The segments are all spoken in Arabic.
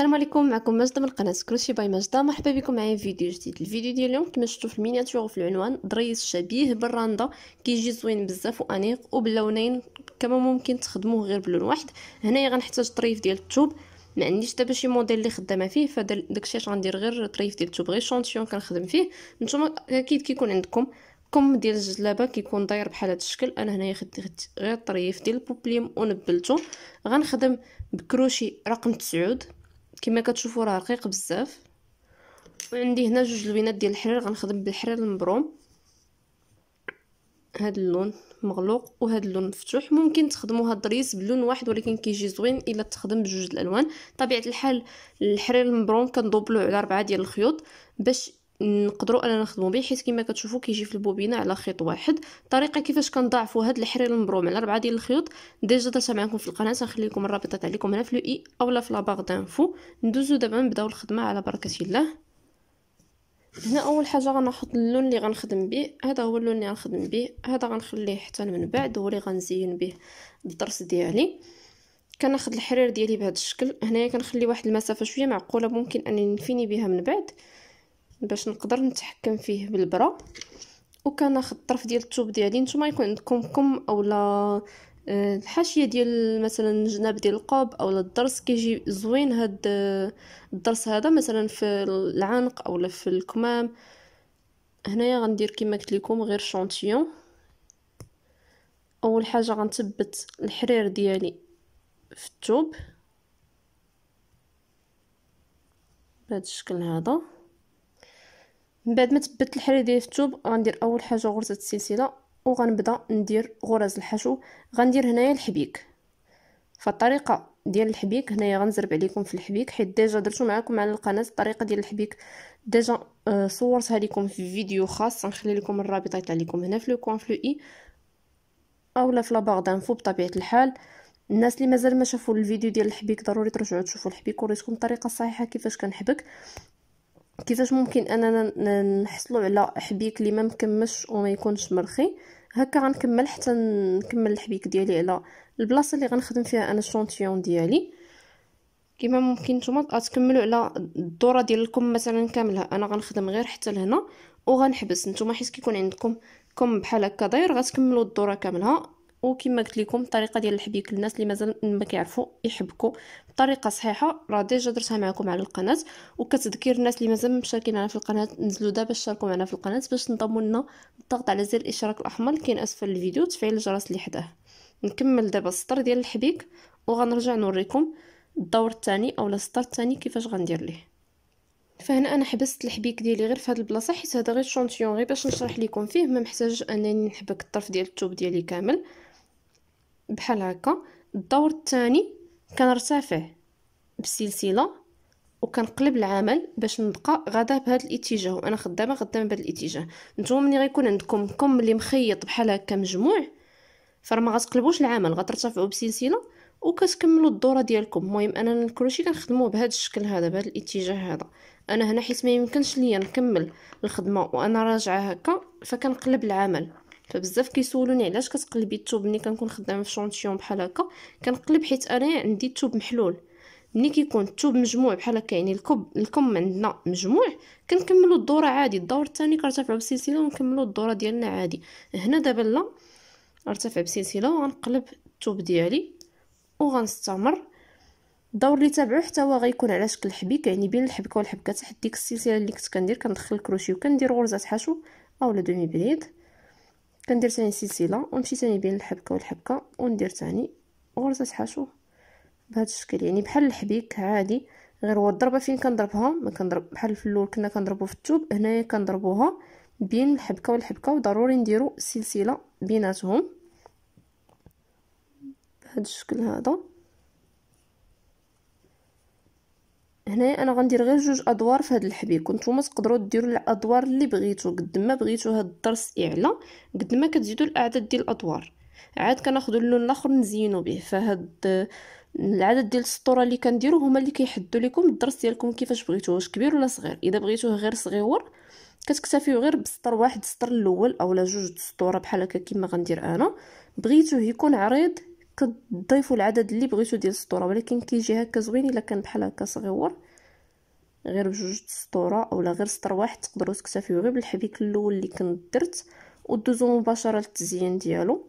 السلام عليكم معكم ماجدة من قناة كروشي باي ماجدة مرحبا بكم معايا في فيديو جديد الفيديو ديال اليوم كما شفتوا في المينياتور وفي العنوان ضريس شبيه بالراندا كيجي زوين بزاف وانيق وباللونين كما ممكن تخدموه غير بلون واحد هنايا غنحتاج طريف ديال التوب ما عنديش دابا شي موديل اللي خدامه فيه فداكشي غندير غير طريف ديال التوب غير شونتيون كنخدم فيه نتوما اكيد كيكون عندكم كم ديال الجلابه كيكون داير بحال هذا الشكل انا هنايا خديت غير الطريف ديال البوبليم ونبلته غنخدم بكروشي رقم 9 كما كتشوفوا راه رقيق بزاف وعندي هنا جوج لوينات ديال الحرير غنخدم بالحرير المبروم هاد اللون مغلوق وهاد اللون مفتوح ممكن تخدموا هاد الدريس بلون واحد ولكن كيجي زوين الا تخدم بجوج الالوان طبيعه الحال الحرير المبروم كندوبلو على ربعة ديال الخيوط باش نقدروا اننا نخدموا به حيت كما كتشوفوا كيجي في البوبينه على خيط واحد الطريقه كيفاش كنضاعفوا هذا الحرير المبروم على اربعه ديال الخيوط ديجا درتها معكم في القناه غنخلي لكم تاع عليكم هنا في لو اي اولا في لاباغ دانفو ندوزو دابا نبداو الخدمه على بركه الله هنا اول حاجه غنحط اللون اللي غنخدم به هذا هو اللون اللي غنخدم به هذا غنخليه حتى من بعد هو اللي غنزين به الدرس ديالي كناخذ الحرير ديالي بهذا الشكل هنايا كنخلي واحد المسافه شويه معقوله ممكن انني نفيني بها من بعد باش نقدر نتحكم فيه بالبرا وكناخد الطرف ديال الثوب ديالي نتوما يكون عندكم كم اولا آه، الحاشيه ديال مثلا جناب ديال القاب اولا الضرس كيجي زوين هاد آه، الضرس هذا مثلا في العنق اولا في الكمام هنايا غندير كما قلت لكم غير شونتيون اول حاجه غنثبت الحرير ديالي في الثوب بهذا الشكل هذا من بعد ما تبت الحرير ديال الثوب غندير اول حاجه غرزه السلسله وغنبدا ندير غرز الحشو غندير هنايا الحبيك فالطريقه ديال الحبيك هنايا غنزرب عليكم في الحبيك حيت ديجا درتو معكم على القناه الطريقه ديال الحبيك ديجا آه، صورتها لكم في فيديو خاص غنخلي لكم الرابط يطلع لكم هنا في لو فلو اي اولا في لاباغ دانفو بطبيعه الحال الناس اللي مازال ما شافوا الفيديو ديال الحبيك ضروري ترجعوا تشوفوا الحبيك وريتكم الطريقه الصحيحه كيفاش كنحبك كيفاش ممكن اننا نحصلوا على حبيك اللي ما مكملش وما يكونش مرخي هكا غنكمل حتى نكمل الحبيك ديالي على البلاصه اللي غنخدم فيها انا الشونتيون ديالي كما ممكن نتوما تكملوا على الدوره ديال الكم مثلا كامله انا غنخدم غير حتى لهنا وغنحبس نتوما حيت كيكون عندكم كم بحال هكا داير غتكملوا الدوره كاملها وكما قلت لكم الطريقه ديال الحبيك للناس اللي مازال ما كيعرفوا يحبكوا بطريقه صحيحه راه ديجا درتها معكم على القناه وكتذكير الناس اللي مازال مشاركين معنا في القناه نزلوا دابا شاركوا معنا في القناه باش تنضموا لنا الضغط على زر الاشتراك الاحمر كاين اسفل الفيديو وتفعيل الجرس اللي حداه نكمل دابا السطر ديال الحبيك وغنرجع نوريكم الدور الثاني اولا السطر الثاني كيفاش غندير ليه فهنا انا حبست الحبيك ديالي غير في هذه البلاصه حيت هذا غير شونتيون غير باش نشرح لكم فيه ما محتاج انني نحبك الطرف ديال الثوب ديالي كامل بحال هكا الدور الثاني كنرتفع بسلسله وكنقلب العمل باش نبقى غادا بهذا الاتجاه وانا خدامه خدامه بهذا الاتجاه نتوما ملي غيكون عندكم كم اللي مخيط بحال هكا مجموع فما غتقلبوش العمل غترتفعوا بسلسله وكتكملوا الدوره ديالكم المهم انا الكروشي كنخدموه بهذا الشكل هذا بهذا الاتجاه هذا انا هنا حيت ما يمكنش ليا نكمل الخدمه وانا راجعه هكا فكنقلب العمل فبزاف كيسولوني علاش كتقلبي الثوب ملي كنكون خدامه في شونتيون بحال هكا كنقلب حيت انا عندي الثوب محلول ملي كيكون الثوب مجموع بحال هكا يعني الكب الكم عندنا مجموع كنكملو الدوره عادي الدور الثاني كنرتفعو بسلسله ونكملو الدوره ديالنا عادي هنا دابا لا ارتفع بسلسله وغنقلب الثوب ديالي وغنستمر الدور اللي تابعو حتى هو غيكون على شكل حبيك يعني بين الحبكه والحبكه تحت ديك السلسله اللي كنت كندير كندخل الكروشي وكندير غرزه حشو اولا دومي بريد كندير تاني سلسله ونمشي تاني بين الحبكه والحبكه وندير تاني غرزه حشو بهذا الشكل يعني بحال الحبيك عادي غير هو الضربه فين كنضربها ما كنضرب بحال في الاول كنا كنضربو في الثوب هنايا كنضربوها بين الحبكه والحبكه وضروري نديرو سلسله بيناتهم بهذا الشكل هذا هنايا انا غندير غير جوج ادوار في هذا الحبيب نتوما تقدروا ديروا الادوار اللي بغيتو قد ما بغيتو هذا الضرس اعلى قد ما كتزيدوا الاعداد ديال الادوار عاد كناخذوا اللون الاخر نزينو به فهاد العدد ديال السطوره اللي كنديرو هما اللي كيحددوا لكم الضرس ديالكم كيفاش بغيتوه واش كبير ولا صغير اذا بغيتوه غير صغيور كتكتفيوا غير بسطر واحد السطر الاول اولا جوج السطوره بحال هكا كما غندير انا بغيتوه يكون عريض كتضيفوا العدد اللي بغيتو ديال السطوره ولكن كيجي هكا زوين الا كان بحال هكا صغيور غير بجوج سطوره اولا غير سطر واحد تقدروا تكتفيو غير بالحبيك الاول اللي كنت درت ودوزو مباشره للتزيين ديالو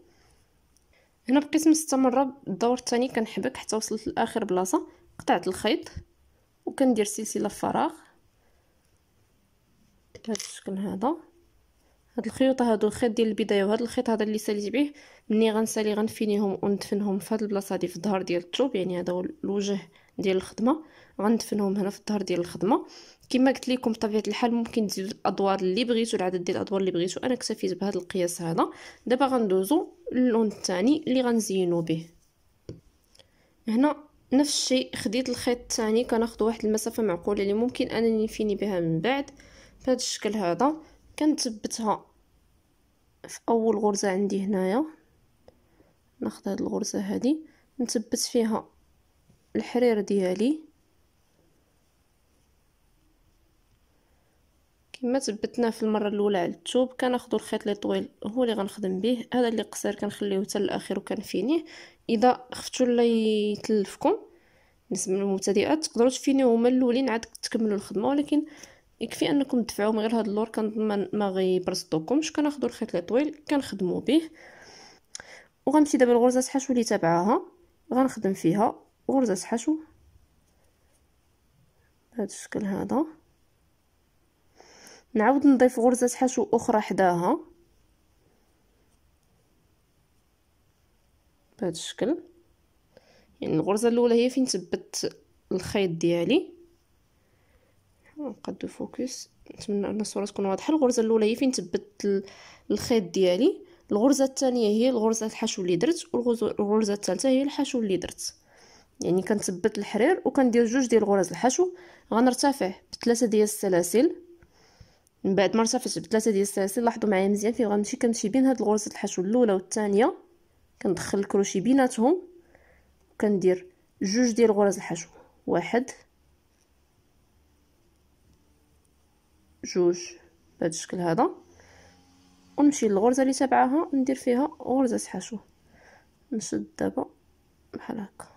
هنا بقيت مستمره بالدور الثاني كنحبك حتى وصلت لاخر بلاصه قطعت الخيط وكندير سلسله فراغ بهذا الشكل هذا هاد الخيوط هادو الخيط ديال البدايه وهاد الخيط هذا اللي ساليت به ملي غنسالي غنفينيهم وندفنهم في هاد البلاصه هادي في الظهر ديال الثوب يعني هذا هو الوجه ديال الخدمه غندفنهم هنا في الظهر ديال الخدمه كما قلت لكم بطبيعه الحال ممكن تزيدوا الادوار اللي بغيتو العدد ديال الادوار اللي بغيتو انا اكتفيت بهذا القياس هذا دابا غندوزو للون الثاني اللي غنزينو به هنا نفس الشيء خديت الخيط الثاني كناخذ واحد المسافه معقوله اللي ممكن انني نفيني بها من بعد بهذا الشكل هذا كنثبتها في اول غرزه عندي هنايا ناخذ هاد الغرزه هادي نثبت فيها الحرير ديالي كما ثبتناه في المره الاولى على الثوب كناخذ الخيط اللي طويل هو اللي غنخدم به هذا اللي قصير كنخليه حتى الاخير وكنفينيه اذا خفتو لا يتلفكم بالنسبه للمبتدئات تقدروا تفينيو من الاولين عاد تكملوا الخدمه ولكن يكفي انكم تدفعوا من غير هاد اللور كنضمن ما غيبرصطوكمش كناخذوا الخيط لطويل كنخدموا به وغنمشي دابا لغرزه حشو اللي تابعاها غنخدم فيها غرزه حشو بهذا الشكل هذا نعاود نضيف غرزه حشو اخرى حداها بهذا الشكل يعني الغرزه الاولى هي فين ثبت الخيط ديالي نبقى دو فوكس نتمنى ان الصوره تكون واضحه الغرزه الاولى هي فين ثبت الخيط ديالي الغرزه الثانيه هي الغرزه الحشو اللي درت والغرزه الثالثه هي الحشو اللي درت يعني كنثبت الحرير وكندير جوج ديال غرز الحشو غنرتفع بثلاثه ديال السلاسل من بعد ما ارتفعت بثلاثه ديال السلاسل لاحظوا معايا مزيان فين غنمشي كنمشي بين هاد الغرزه الحشو الاولى والثانيه كندخل الكروشي بيناتهم وكندير جوج ديال غرز الحشو واحد جوج بهذا الشكل هذا ونمشي للغرزه اللي تبعها ندير فيها غرزه حشو نشد دابا بحال هكا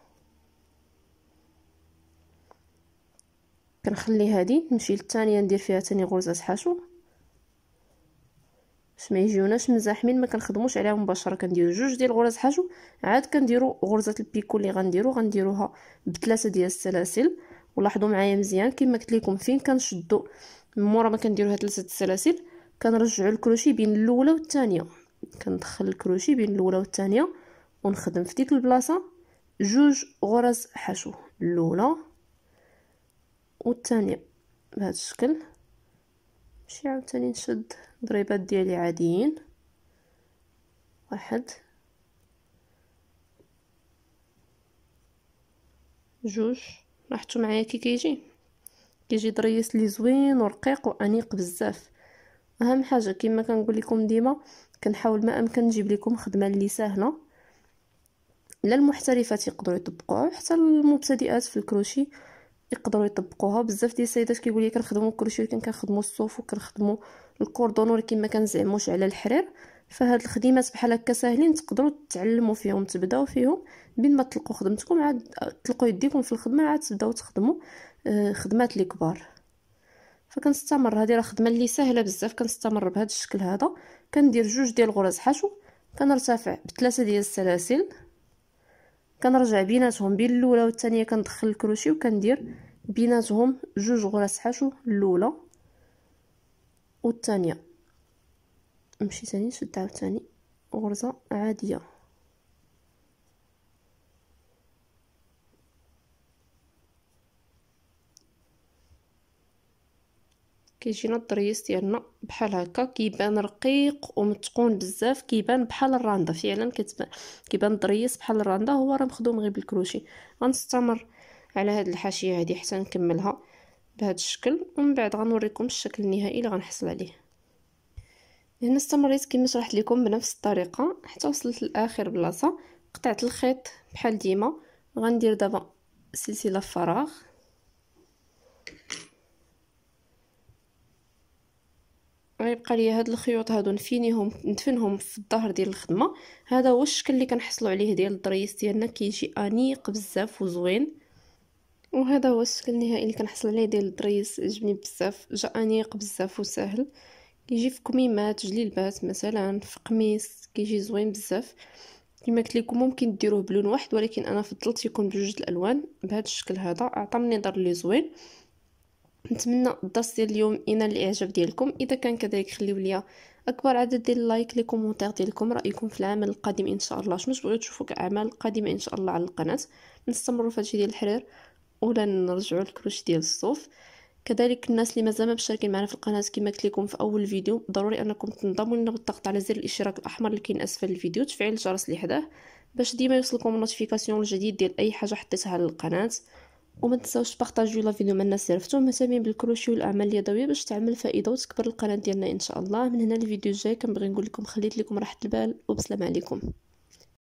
كنخلي هذه نمشي للثانيه ندير فيها ثاني غرزه حشو باش ما يجيوناش مزاحمين ما كنخدموش عليها مباشره كنديرو جوج ديال غرز حشو عاد كنديرو غرزه البيكو اللي غنديرو غنديروها بثلاثه ديال السلاسل ولاحظوا معايا مزيان كما قلت لكم فين كنشدو من مورا ما كنديرو هاد ثلاثه السلاسل كنرجعو الكروشي بين الاولى والثانيه كندخل الكروشي بين الاولى والثانيه ونخدم في ديك البلاصه جوج غرز حشو الاولى والثانيه بهذا الشكل نمشي عاوتاني نشد ضريبات ديالي عاديين واحد جوج لاحظتوا معايا كي كيجي كيجي دريس لي زوين ورقيق وانيق بزاف اهم حاجه كما كنقول لكم ديما كنحاول ما امكن نجيب لكم خدمه اللي سهله لا المحترفات يقدروا يطبقوها حتى المبتدئات في الكروشي يقدروا يطبقوها بزاف ديال السيدات كيقول لي كنخدموا الكروشي ولكن كنخدموا الصوف وكنخدموا الكوردون ولكن ما كنزعموش على الحرير فهاد الخدمات بحال هكا ساهلين تقدروا تتعلموا فيهم تبداو فيهم بين ما تلقوا خدمتكم عاد تلقوا يديكم في الخدمه عاد تبداو تخدموا آه، خدمات لي كبار فكنستمر هذه راه خدمه اللي سهله بزاف كنستمر بهذا الشكل هذا كندير جوج ديال غرز حشو كنرتفع بثلاثه ديال السلاسل كنرجع بيناتهم بين الاولى والثانيه كندخل الكروشي وكندير بيناتهم جوج غرز حشو الاولى والثانيه نمشي ثاني نشد عاوتاني غرزه عاديه كيجينا الطريس ديالنا بحال هكا كيبان رقيق ومتقون بزاف كيبان بحال الرنده فعلا كتبان كيبان طريس بحال الرنده هو راه مخدوم غير بالكروشي غنستمر على هاد الحاشيه هادي حتى نكملها بهذا الشكل ومن بعد غنوريكم الشكل النهائي اللي غنحصل عليه هنا استمريت كما شرحت لكم بنفس الطريقه حتى وصلت لاخر بلاصه قطعت الخيط بحال ديما غندير دابا سلسله فراغ غيبقى ليا هاد الخيوط هادو نفينيهم ندفنهم في الظهر ديال الخدمه هذا هو الشكل اللي كنحصلوا عليه ديال الدريس ديالنا كيجي انيق بزاف وزوين وهذا هو الشكل النهائي اللي كنحصل عليه ديال الدريس عجبني بزاف جا انيق بزاف وسهل كيجي في كميمات جليلبات مثلا في قميص كيجي زوين بزاف كما قلت لكم ممكن ديروه بلون واحد ولكن انا فضلت يكون بجوج الالوان بهذا الشكل هذا اعطى منظر لي زوين نتمنى الدرس ديال اليوم ينال الاعجاب ديالكم اذا كان كذلك خليو ليا اكبر عدد ديال اللايك لي كومونتير ديالكم رايكم في العمل القادم ان شاء الله شنو تبغيو تشوفوا كاعمال قادمه ان شاء الله على القناه نستمروا في هادشي ديال الحرير ولا نرجعوا للكروش ديال الصوف كذلك الناس اللي مازال ما مشاركين معنا في القناه كما قلت لكم في اول فيديو ضروري انكم تنضموا لنا بالضغط على زر الاشتراك الاحمر اللي كاين اسفل الفيديو تفعيل الجرس اللي حداه باش ديما يوصلكم النوتيفيكاسيون الجديد ديال اي حاجه حطيتها على القناه وما تنساوش تبارطاجيو لا فيديو مع الناس اللي عرفتو مهتمين بالكروشي والاعمال اليدويه باش تعمل فائده وتكبر القناه ديالنا ان شاء الله من هنا الفيديو الجاي كنبغي نقول لكم خليت لكم راحه البال وبسلام عليكم